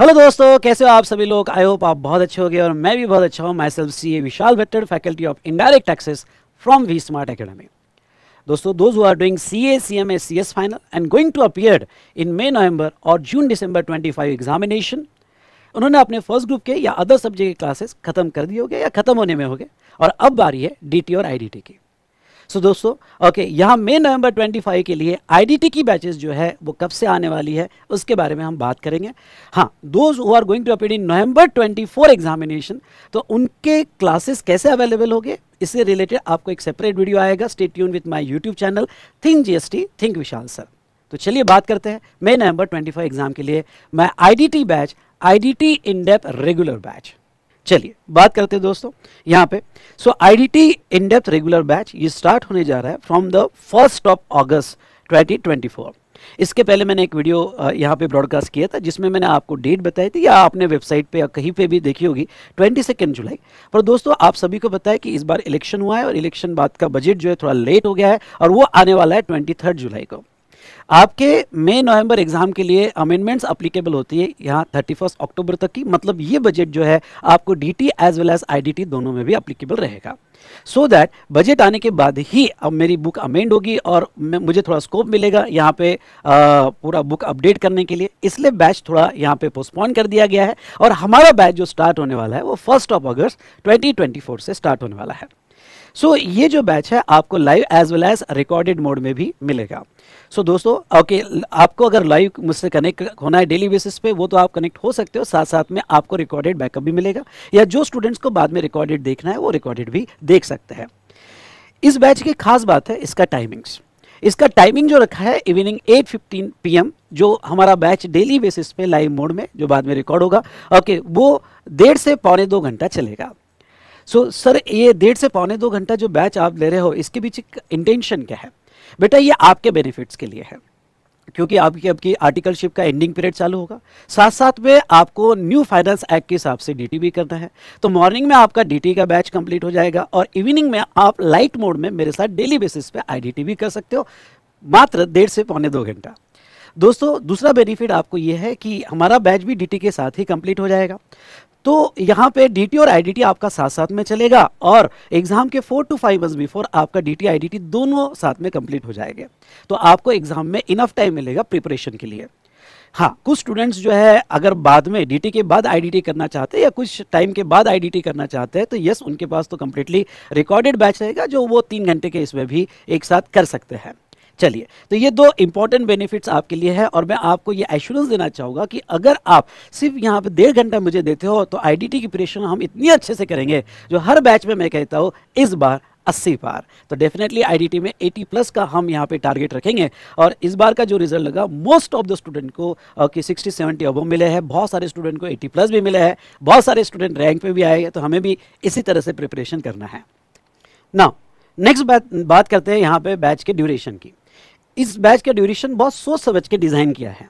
hello दोस्तों कैसे हो आप सभी लोग आई होप आप बहुत अच्छे हो और मैं भी बहुत अच्छा हूँ myself C A Vishal Bhattar faculty of indirect taxes from V smart academy दोस्तों those who are doing C A C M A C S final and going to appear in May November और June twenty 25 examination उन्होंने अपने first group के या other subject के classes खत्म कर दिए गए या खत्म होने में गए और अब बारी है डी टी और आई डी टी की सो दोस्तों ओके यहाँ मई नवंबर 25 के लिए आईडीटी की बैचेस जो है वो कब से आने वाली है उसके बारे में हम बात करेंगे हाँ those who are going to appear in November 24 examination तो उनके क्लासेस कैसे अवेलेबल होंगे इससे रिलेटेड आपको एक सेपरेट वीडियो आएगा stay tuned with my YouTube channel think GST think Vishal sir तो चलिए बात करते हैं मई नवंबर 25 एग्जाम के लिए मैं IDT batch IDT in depth regular batch चलिए बात करते हैं दोस्तों यहाँ पे so T in depth regular batch ये स्टार्ट होने जा रहा है from the first of August 2024 इसके पहले मैंने एक वीडियो यहाँ पे ब्रॉडकास्ट किया था जिसमें मैंने आपको डेट बताई थी या आपने वेबसाइट पे या कहीं पे भी देखी होगी ट्वेंटी सेकेंड जुलाई पर दोस्तों आप सभी को बताया कि इस बार इलेक्शन हुआ है और इलेक्शन बाद का बजट जो है थोड़ा लेट हो गया है और वो आने वाला है ट्वेंटी जुलाई को आपके मई नवंबर एग्जाम के लिए अमेंडमेंट्स अप्लीकेबल होती है यहाँ थर्टी फर्स्ट अक्टूबर तक की मतलब ये बजट जो है आपको D as well as I दोनों में भी अप्लीकेबल रहेगा सो दैट बजट आने के बाद ही अब मेरी बुक अमेंड होगी और मुझे थोड़ा स्कोप मिलेगा यहाँ पे आ, पूरा बुक अपडेट करने के लिए इसलिए बैच थोड़ा यहाँ पे पोस्टपोन कर दिया गया है और हमारा बैच जो स्टार्ट होने वाला है वो फर्स्ट ऑफ अगस्त 2024 से स्टार्ट होने वाला है सो so, ये जो बैच है आपको live as well as recorded mode में भी मिलेगा सो दोस्तों ओके आपको अगर लाइव मुझसे कनेक्ट होना है डेली बेसिस पे वो तो आप कनेक्ट हो सकते हो साथ साथ में आपको रिकॉर्डेड बैकअप भी मिलेगा या जो स्टूडेंट्स को बाद में रिकॉर्डेड देखना है वो रिकॉर्डेड भी देख सकते हैं इस बैच की खास बात है इसका टाइमिंग्स इसका टाइमिंग जो रखा है इवनिंग 8:15 फिफ्टीन जो हमारा बैच डेली बेसिस पे लाइव मोड में जो बाद में रिकॉर्ड होगा ओके वो डेढ़ से पौने दो घंटा चलेगा सो so, सर ये डेढ़ से पौने दो घंटा जो बैच आप ले रहे हो इसके बीच इंटेंशन क्या है बेटा ये आपके बेनिफिट्स के लिए है क्योंकि आपकी आपकी आर्टिकलशिप का एंडिंग पीरियड चालू होगा साथ साथ में आपको न्यू फाइनेंस एक्ट के हिसाब से डीटी भी करना है तो मॉर्निंग में आपका डीटी का बैच कंप्लीट हो जाएगा और इवनिंग में आप लाइट मोड में मेरे साथ डेली बेसिस पे आईडीटी भी कर सकते हो मात्र डेढ़ से पौने दो घंटा दोस्तों दूसरा बेनिफिट आपको यह है कि हमारा बैच भी डीटी के साथ ही कंप्लीट हो जाएगा तो यहाँ पे डी और आई आपका साथ साथ में चलेगा और एग्जाम के four to five month before आपका डी टी दोनों साथ में कंप्लीट हो जाएंगे तो आपको एग्जाम में इनफ टाइम मिलेगा प्रिपरेशन के लिए हाँ कुछ स्टूडेंट्स जो है अगर बाद में डीटी के बाद आईडीटी करना चाहते हैं या कुछ टाइम के बाद आईडीटी करना चाहते हैं तो यस उनके पास तो कम्प्लीटली रिकॉर्डेड बैच रहेगा जो वो तीन घंटे के इसमें भी एक साथ कर सकते हैं चलिए तो ये दो इंपॉर्टेंट बेनिफिट्स आपके लिए है और मैं आपको ये एश्योरेंस देना चाहूँगा कि अगर आप सिर्फ यहाँ पे डेढ़ घंटा मुझे देते हो तो आई की प्रिपरेशन हम इतनी अच्छे से करेंगे जो हर बैच में मैं कहता हूँ इस बार अस्सी पार तो डेफिनेटली आईडीटी में 80 प्लस का हम यहाँ पे टारगेट रखेंगे और इस बार का जो रिजल्ट लगा मोस्ट ऑफ द स्टूडेंट को कि 60 70 अब मिले हैं बहुत सारे स्टूडेंट को 80 प्लस भी मिले हैं बहुत सारे स्टूडेंट रैंक पे भी आए हैं तो हमें भी इसी तरह से प्रिपरेशन करना है ना नेक्स्ट बात बात करते हैं यहाँ पे बैच के ड्यूरेशन की इस बैच का ड्यूरेशन बहुत सोच समझ के डिज़ाइन किया है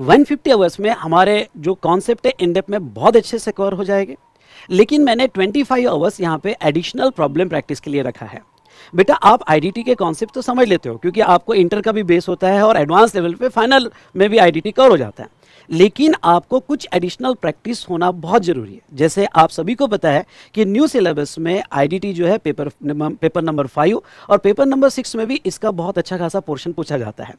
150 फिफ्टी आवर्स में हमारे जो कॉन्सेप्ट है इनडेप में बहुत अच्छे से कवर हो जाएंगे लेकिन मैंने 25 फाइव आवर्स यहाँ पे एडिशनल प्रॉब्लम प्रैक्टिस के लिए रखा है बेटा आप आईडीटी के कॉन्सेप्ट तो समझ लेते हो क्योंकि आपको इंटर का भी बेस होता है और एडवांस लेवल पे फाइनल में भी आईडीटी कवर हो जाता है लेकिन आपको कुछ एडिशनल प्रैक्टिस होना बहुत ज़रूरी है जैसे आप सभी को पता है कि न्यू सिलेबस में आईडीटी जो है पेपर पेपर नंबर फाइव और पेपर नंबर सिक्स में भी इसका बहुत अच्छा खासा पोर्शन पूछा जाता है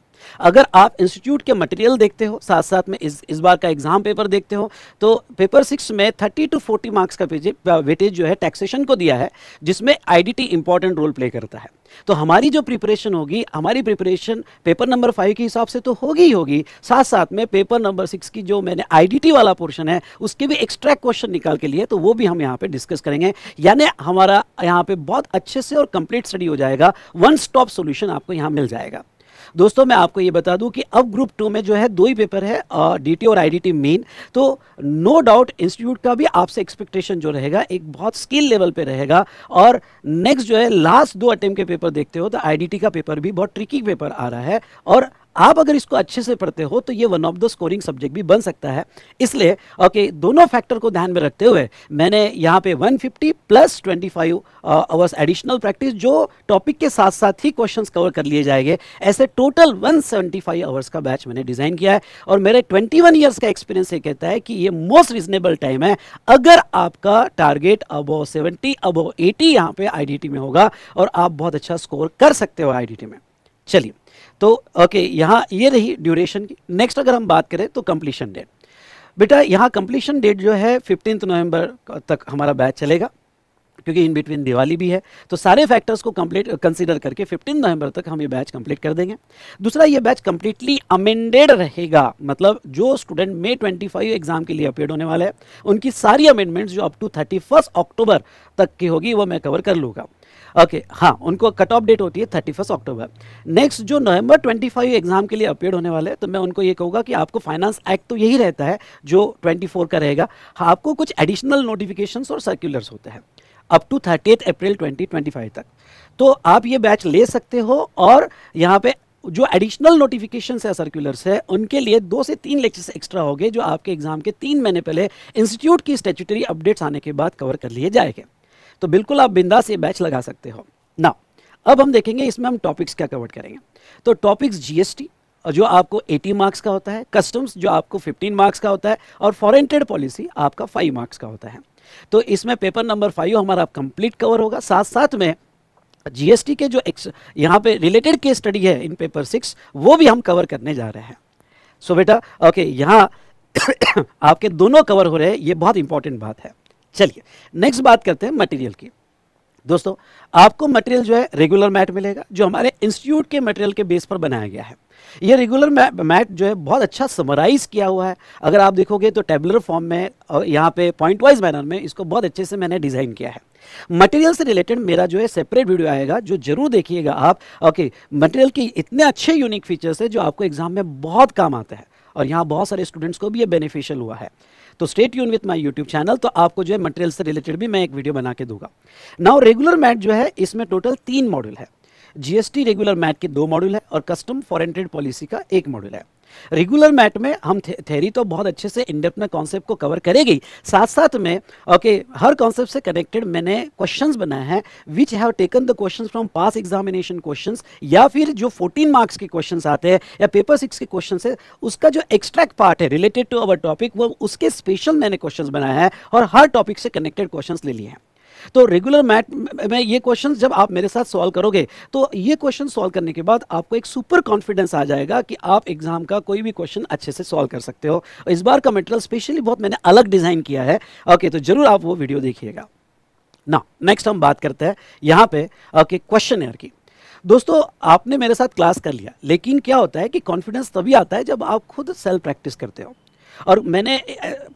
अगर आप इंस्टीट्यूट के मटेरियल देखते हो साथ साथ में इस इस बार का एग्ज़ाम पेपर देखते हो तो पेपर सिक्स में थर्टी टू फोर्टी मार्क्स का वेटेज जो है टैक्सेशन को दिया है जिसमें आई डी रोल प्ले करता है तो हमारी जो प्रिपरेशन होगी हमारी प्रिपरेशन पेपर नंबर फाइव के हिसाब से तो होगी ही होगी साथ साथ में पेपर नंबर सिक्स की जो मैंने आईडीटी वाला पोर्शन है उसके भी एक्स्ट्रा क्वेश्चन निकाल के लिए तो वो भी हम यहाँ पे डिस्कस करेंगे यानी हमारा यहाँ पे बहुत अच्छे से और कंप्लीट स्टडी हो जाएगा वन स्टॉप सोल्यूशन आपको यहाँ मिल जाएगा दोस्तों मैं आपको ये बता दूं कि अब ग्रुप टू में जो है दो ही पेपर है टी और टी मेन तो नो डाउट इंस्टीट्यूट का भी आपसे एक्सपेक्टेशन जो रहेगा एक बहुत स्किल लेवल पे रहेगा और नेक्स्ट जो है लास्ट दो अटेम्प्ट के पेपर देखते हो तो आईडीटी का पेपर भी बहुत ट्रिकी पेपर आ रहा है और आप अगर इसको अच्छे से पढ़ते हो तो ये one of the scoring subject भी बन सकता है इसलिए ओके दोनों फैक्टर को ध्यान में रखते हुए मैंने यहाँ पे 150 प्लस 25 आवर्स एडिशनल प्रैक्टिस जो टॉपिक के साथ साथ ही क्वेश्चन कवर कर लिए जाएंगे ऐसे टोटल 175 आवर्स का बैच मैंने डिज़ाइन किया है और मेरे 21 ईयर्स का एक्सपीरियंस ये कहता है कि ये मोस्ट रिजनेबल टाइम है अगर आपका target above seventy above eighty यहाँ पे आई में होगा और आप बहुत अच्छा स्कोर कर सकते हो आई में चलिए तो ओके यहाँ ये रही ड्यूरेशन की नेक्स्ट अगर हम बात करें तो कंप्लीशन डेट बेटा यहाँ कंप्लीशन डेट जो है फिफ्टीन नवंबर तक हमारा बैच चलेगा क्योंकि इन बिटवीन दिवाली भी है तो सारे फैक्टर्स को कंप्लीट कंसीडर करके 15 नवंबर तक हम ये बैच कंप्लीट कर देंगे दूसरा ये बैच कंप्लीटली अमेंडेड रहेगा मतलब जो स्टूडेंट मे 25 एग्जाम के लिए अपीयर होने वाला है उनकी सारी अमेंडमेंट्स जो अप टू थर्टी अक्टूबर तक की होगी वो मैं कवर कर लूँगा ओके हाँ उनको कट ऑफ डेट होती है थर्टी फर्स्ट अक्टूबर नेक्स्ट जो नवंबर ट्वेंटी फाइव एग्जाम के लिए अपेयर होने वाले हैं तो मैं उनको ये कहूँगा कि आपको फाइनेंस एक्ट तो यही रहता है जो ट्वेंटी फोर का रहेगा हाँ, आपको कुछ एडिशनल नोटिफिकेशन और सर्कुलर्स होते हैं up to thirty April twenty तक तो आप ये बैच ले सकते हो और यहाँ पे जो एडिशनल नोटिफिकेशन है सर्कुलर्स है उनके लिए दो से तीन लेक्चर्स एक्स्ट्रा हो गए जो आपके एग्जाम के तीन महीने पहले इंस्टीट्यूट की स्टेचुटरी अपडेट्स आने के बाद कवर कर लिए जाएंगे तो बिल्कुल आप बिंदास ये बैच लगा सकते हो ना अब हम देखेंगे इसमें हम टॉपिक्स क्या कवर करेंगे तो टॉपिक्स जीएसटी जो आपको 80 मार्क्स का होता है कस्टम्स जो आपको 15 मार्क्स का होता है और फॉरेन ट्रेड पॉलिसी आपका 5 मार्क्स का होता है तो इसमें पेपर नंबर फाइव हमारा कंप्लीट कवर होगा साथ साथ में जीएसटी के जो एक्स यहाँ पे रिलेटेड केस स्टडी है इन पेपर सिक्स वो भी हम कवर करने जा रहे हैं सो बेटा ओके यहाँ आपके दोनों कवर हो रहे हैं ये बहुत इंपॉर्टेंट बात है चलिए नेक्स्ट बात करते हैं मटेरियल की दोस्तों आपको मटेरियल जो है रेगुलर मैट मिलेगा जो हमारे इंस्टीट्यूट के मटेरियल के बेस पर बनाया गया है ये रेगुलर मैट जो है बहुत अच्छा समराइज़ किया हुआ है अगर आप देखोगे तो टेबलर फॉर्म में और यहाँ पे पॉइंट वाइज मैनर में इसको बहुत अच्छे से मैंने डिज़ाइन किया है मटेरियल से रिलेटेड मेरा जो है सेपरेट वीडियो आएगा जो जरूर देखिएगा आप ओके मटेरियल के इतने अच्छे यूनिक फीचर्स है जो आपको एग्जाम में बहुत काम आता है और यहाँ बहुत सारे स्टूडेंट्स को भी ये बेनिफिशियल हुआ है तो स्टेट यून विथ माई यूट्यूब चैनल तो आपको जो है मटेरियल से रिलेटेड भी मैं एक वीडियो बना के दूंगा नाउ रेगुलर मैट जो है इसमें टोटल तीन मॉडल है जीएसटी रेगुलर मैट के दो मॉड्यूल है और कस्टम फॉरन ट्रेड पॉलिसी का एक मॉड्यूल है रेगुलर मैट में हम थेरी तो बहुत अच्छे से इंडेप्थ में कॉन्सेप्ट को कवर करेगी साथ साथ में ओके okay, हर कॉन्सेप्ट से कनेक्टेड मैंने क्वेश्चंस बनाए हैं which have taken the questions from past examination questions या फिर जो 14 मार्क्स के क्वेश्चंस आते हैं या पेपर सिक्स के क्वेश्चन है उसका जो एक्स्ट्रैक्ट पार्ट है रिलेटेड टू अवर टॉपिक वो उसके स्पेशल मैंने क्वेश्चन बनाए हैं और हर टॉपिक से कनेक्टेड क्वेश्चन ले लिए हैं तो रेगुलर मैट में ये क्वेश्चन जब आप मेरे साथ सॉल्व करोगे तो ये क्वेश्चन सॉल्व करने के बाद आपको एक सुपर कॉन्फिडेंस आ जाएगा कि आप एग्जाम का कोई भी क्वेश्चन अच्छे से सॉल्व कर सकते हो इस बार का मेटेरियल स्पेशली बहुत मैंने अलग डिज़ाइन किया है ओके तो जरूर आप वो वीडियो देखिएगा ना नेक्स्ट हम बात करते हैं यहाँ पे ओके क्वेश्चन एयर की दोस्तों आपने मेरे साथ क्लास कर लिया लेकिन क्या होता है कि कॉन्फिडेंस तभी आता है जब आप खुद सेल्फ प्रैक्टिस करते हो और मैंने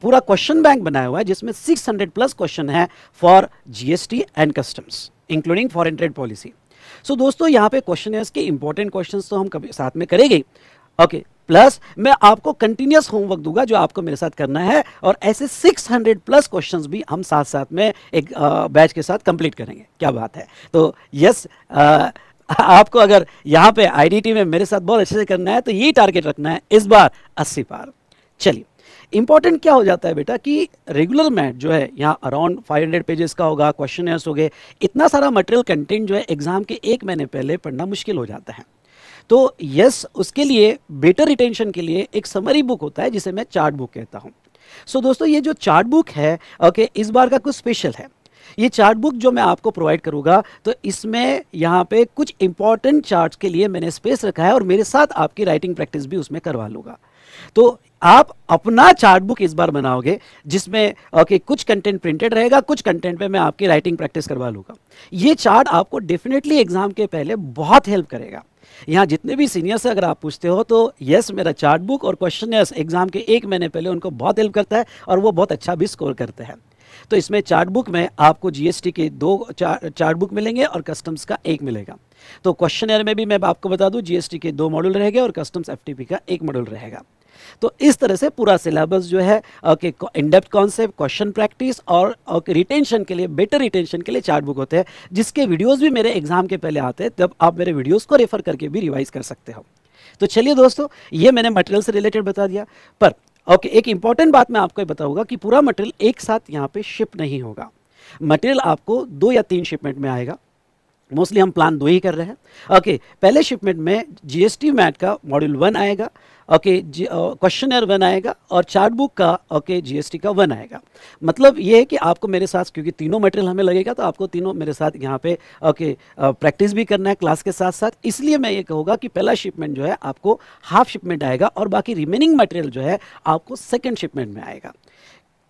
पूरा क्वेश्चन बैंक बनाया हुआ है जिसमें 600 प्लस क्वेश्चन है for GST and customs including foreign trade policy so दोस्तों यहाँ पे क्वेश्चन के इंपॉर्टेंट क्वेश्चन तो हम कभी साथ में करेंगे ओके okay, प्लस मैं आपको कंटिन्यूस होमवर्क दूंगा जो आपको मेरे साथ करना है और ऐसे 600 प्लस क्वेश्चंस भी हम साथ साथ में एक बैच के साथ कंप्लीट करेंगे क्या बात है तो यस आपको अगर यहां पे आईडीटी में मेरे साथ बहुत अच्छे से करना है तो यही टारगेट रखना है इस बार 80 पार चलिए इंपॉर्टेंट क्या हो जाता है बेटा कि रेगुलर मैथ जो है यहाँ अराउंड 500 पेजेस का होगा क्वेश्चन हो गए इतना सारा मटेरियल कंटेंट जो है एग्ज़ाम के एक महीने पहले पढ़ना मुश्किल हो जाता है तो यस उसके लिए बेटर रिटेंशन के लिए एक समरी बुक होता है जिसे मैं चार्ट बुक कहता हूँ सो so, दोस्तों ये जो चार्ट बुक है ओके okay, इस बार का कुछ स्पेशल है ये चार्ट बुक जो मैं आपको प्रोवाइड करूंगा तो इसमें यहाँ पे कुछ इंपॉर्टेंट चार्ट्स के लिए मैंने स्पेस रखा है और मेरे साथ आपकी राइटिंग प्रैक्टिस भी उसमें करवा लूंगा तो आप अपना चार्ट बुक इस बार बनाओगे जिसमें ओके कुछ कंटेंट प्रिंटेड रहेगा कुछ कंटेंट पे मैं आपकी राइटिंग प्रैक्टिस करवा लूंगा ये चार्ट आपको डेफिनेटली एग्जाम के पहले बहुत हेल्प करेगा यहाँ जितने भी सीनियर से अगर आप पूछते हो तो यस मेरा चार्ट बुक और क्वेश्चन एग्जाम के एक महीने पहले उनको बहुत हेल्प करता है और वो बहुत अच्छा भी स्कोर करते हैं तो इसमें चार्ट बुक में आपको जीएसटी के दो चार चार्ट बुक मिलेंगे और कस्टम्स का एक मिलेगा तो क्वेश्चन में भी मैं आपको बता दूं जीएसटी के दो मॉडल रहेगा और कस्टम्स एफटीपी का एक मॉडल रहेगा तो इस तरह से पूरा सिलेबस जो है okay in depth concept question practice और ओके रिटेंशन के लिए बेटर रिटेंशन के लिए चार्ट बुक होते हैं जिसके वीडियोज़ भी मेरे एग्जाम के पहले आते हैं तब आप मेरे वीडियोज़ को रेफर करके भी रिवाइज कर सकते हो तो चलिए दोस्तों ये मैंने मटेरियल से रिलेटेड बता दिया पर ओके okay, एक इंपॉर्टेंट बात मैं आपको बताऊंगा कि पूरा मटेरियल एक साथ यहां पे शिप नहीं होगा मटेरियल आपको दो या तीन शिपमेंट में आएगा मोस्टली हम प्लान दो ही कर रहे हैं ओके okay, पहले शिपमेंट में जीएसटी मैट का मॉड्यूल वन आएगा ओके क्वेश्चन वन आएगा और चार्ट बुक का ओके जीएसटी का वन आएगा मतलब ये है कि आपको मेरे साथ क्योंकि तीनों मटेरियल हमें लगेगा तो आपको तीनों मेरे साथ यहाँ पे ओके प्रैक्टिस भी करना है क्लास के साथ साथ इसलिए मैं ये कहूँगा कि पहला शिपमेंट जो है आपको हाफ शिपमेंट आएगा और बाकी रिमेनिंग मटेरियल जो है आपको सेकेंड शिपमेंट में आएगा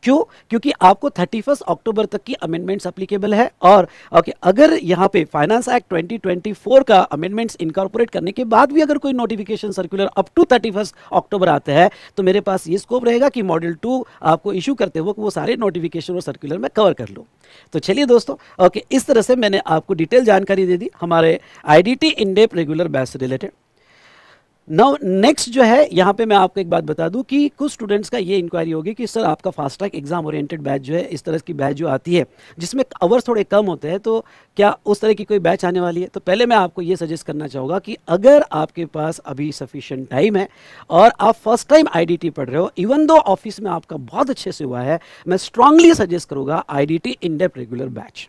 क्यों क्योंकि आपको थर्टी अक्टूबर तक की अमेंडमेंट्स अप्लीकेबल है और ओके अगर यहाँ पे फाइनेंस एक्ट 2024 का अमेंडमेंट्स इनकॉर्पोरेट करने के बाद भी अगर कोई notification circular up to thirty October आते हैं तो मेरे पास ये स्कोप रहेगा कि मॉडल टू आपको इशू करते वक्त वो सारे नोटिफिकेशन और सर्कुलर में कवर कर लूँ तो चलिए दोस्तों ओके इस तरह से मैंने आपको डिटेल जानकारी दे दी हमारे आई डी इंडेप रेगुलर बैच से रिलेटेड नाउ नेक्स्ट जो है यहाँ पे मैं आपको एक बात बता दूं कि कुछ स्टूडेंट्स का ये इंक्वायरी होगी कि सर आपका fast track exam oriented batch जो है इस तरह की बैच जो आती है जिसमें आवर्स थोड़े कम होते हैं तो क्या उस तरह की कोई बैच आने वाली है तो पहले मैं आपको ये सजेस्ट करना चाहूँगा कि अगर आपके पास अभी सफिशेंट टाइम है और आप फर्स्ट टाइम आई पढ़ रहे हो इवन दो ऑफिस में आपका बहुत अच्छे से हुआ है मैं स्ट्रांगली सजेस्ट करूँगा I D T regular batch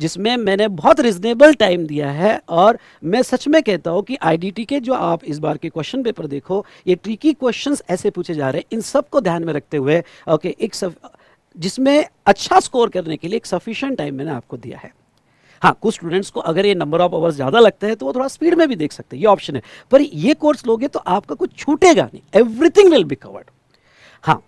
जिसमें मैंने बहुत रिजनेबल टाइम दिया है और मैं सच में कहता हूँ कि आईडीटी के जो आप इस बार के क्वेश्चन पेपर देखो ये ट्रिकी क्वेश्चंस ऐसे पूछे जा रहे हैं इन सब को ध्यान में रखते हुए ओके एक सफ जिसमें अच्छा स्कोर करने के लिए एक सफिशेंट टाइम मैंने आपको दिया है हाँ कुछ स्टूडेंट्स को अगर ये नंबर ऑफ आवर्स ज़्यादा लगते हैं तो वो थोड़ा स्पीड में भी देख सकते हैं ये ऑप्शन है पर ये कोर्स लोगे तो आपका कुछ छूटेगा नहीं एवरीथिंग विल बी कवर्ड हाँ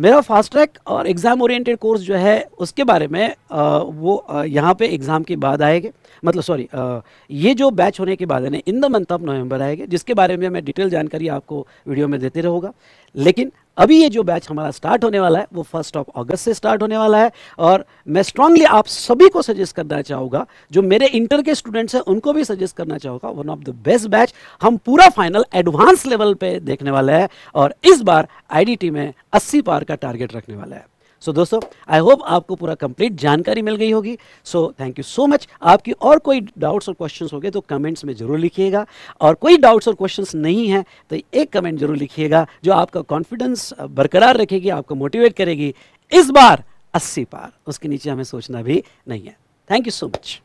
मेरा फास्ट ट्रैक और एग्ज़ाम ओरिएंटेड कोर्स जो है उसके बारे में आ, वो यहाँ पे एग्ज़ाम के बाद आएगा मतलब सॉरी ये जो बैच होने के बाद है in the month of November आएगा जिसके बारे में मैं डिटेल जानकारी आपको वीडियो में देते रहूँगा लेकिन अभी ये जो बैच हमारा स्टार्ट होने वाला है वो फर्स्ट ऑफ अगस्त से स्टार्ट होने वाला है और मैं स्ट्रांगली आप सभी को सजेस्ट करना चाहूँगा जो मेरे इंटर के स्टूडेंट्स हैं उनको भी सजेस्ट करना चाहूँगा one of the best batch हम पूरा फाइनल एडवांस लेवल पे देखने वाला है और इस बार आई में अस्सी पार का टारगेट रखने वाला है सो so, दोस्तों आई होप आपको पूरा कंप्लीट जानकारी मिल गई होगी so thank you so much आपकी और कोई डाउट्स और क्वेश्चंस हो गए तो कमेंट्स में ज़रूर लिखिएगा और कोई डाउट्स और क्वेश्चंस नहीं है तो एक कमेंट ज़रूर लिखिएगा जो आपका कॉन्फिडेंस बरकरार रखेगी आपको मोटिवेट करेगी इस बार अस्सी पार उसके नीचे हमें सोचना भी नहीं है थैंक यू सो मच